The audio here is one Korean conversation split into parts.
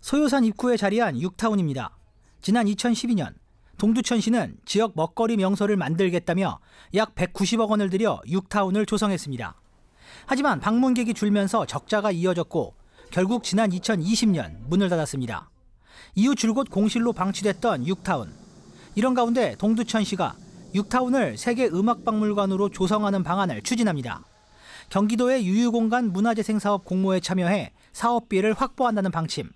소요산 입구에 자리한 육타운입니다. 지난 2012년 동두천시는 지역 먹거리 명소를 만들겠다며 약 190억 원을 들여 육타운을 조성했습니다. 하지만 방문객이 줄면서 적자가 이어졌고 결국 지난 2020년 문을 닫았습니다. 이후 줄곧 공실로 방치됐던 육타운. 이런 가운데 동두천시가 육타운을 세계 음악박물관으로 조성하는 방안을 추진합니다. 경기도의 유유공간 문화재생 사업 공모에 참여해 사업비를 확보한다는 방침.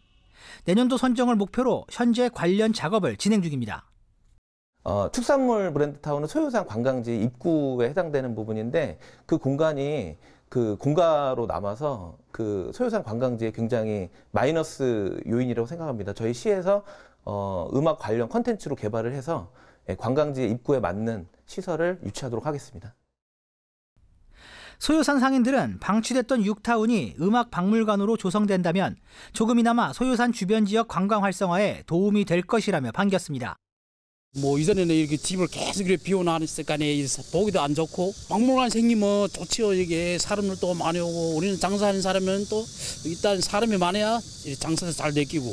내년도 선정을 목표로 현재 관련 작업을 진행 중입니다. 어, 축산물 브랜드타운은 소요산 관광지 입구에 해당되는 부분인데 그 공간이 그 공가로 남아서 그 소요산 관광지에 굉장히 마이너스 요인이라고 생각합니다. 저희 시에서 어, 음악 관련 컨텐츠로 개발을 해서 예, 관광지 입구에 맞는 시설을 유치하도록 하겠습니다. 소요산 상인들은 방치됐던 육타운이 음악 박물관으로 조성된다면 조금이나마 소요산 주변 지역 관광 활성화에 도움이 될 것이라며 반겼습니다. 뭐 이전에는 이렇게 집을 계속 이렇게 비워놨으니까네 보기도 안 좋고 박물관 생기면 좋지요 이게 사람들 또 많이 오고 우리는 장사하는 사람은 또 일단 사람이 많아야 장사도 잘 되기고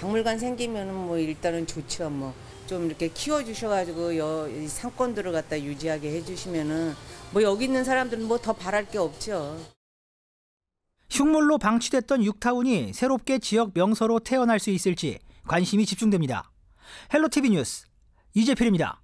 박물관 생기면 은뭐 일단은 좋죠 뭐좀 이렇게 키워주셔가지고 여, 이 상권들을 갖다 유지하게 해주시면은 뭐 여기 있는 사람들은 뭐 더 바랄 게 없죠. 흉물로 방치됐던 육타운이 새롭게 지역 명소로 태어날 수 있을지 관심이 집중됩니다. 헬로 TV 뉴스 이재필입니다.